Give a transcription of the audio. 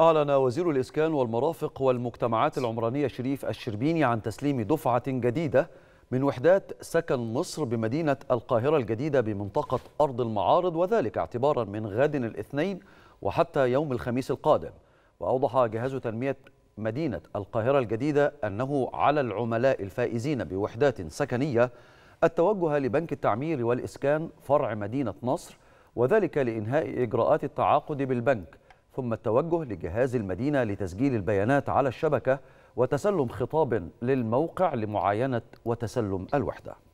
أعلن وزير الإسكان والمرافق والمجتمعات العمرانية شريف الشربيني عن تسليم دفعة جديدة من وحدات سكن مصر بمدينة القاهرة الجديدة بمنطقة أرض المعارض وذلك اعتبارا من غد الاثنين وحتى يوم الخميس القادم وأوضح جهاز تنمية مدينة القاهرة الجديدة أنه على العملاء الفائزين بوحدات سكنية التوجه لبنك التعمير والإسكان فرع مدينة نصر وذلك لإنهاء إجراءات التعاقد بالبنك ثم التوجه لجهاز المدينة لتسجيل البيانات على الشبكة وتسلم خطاب للموقع لمعاينة وتسلم الوحدة